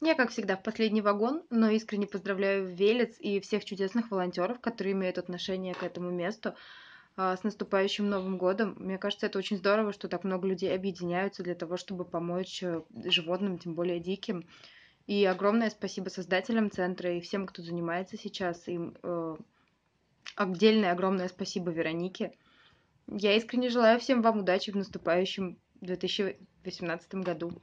Я, как всегда, в последний вагон, но искренне поздравляю Велец и всех чудесных волонтеров, которые имеют отношение к этому месту. А, с наступающим Новым годом. Мне кажется, это очень здорово, что так много людей объединяются для того, чтобы помочь э, животным, тем более диким. И огромное спасибо создателям центра и всем, кто занимается сейчас. Им э, отдельное огромное спасибо Веронике. Я искренне желаю всем вам удачи в наступающем 2018 году.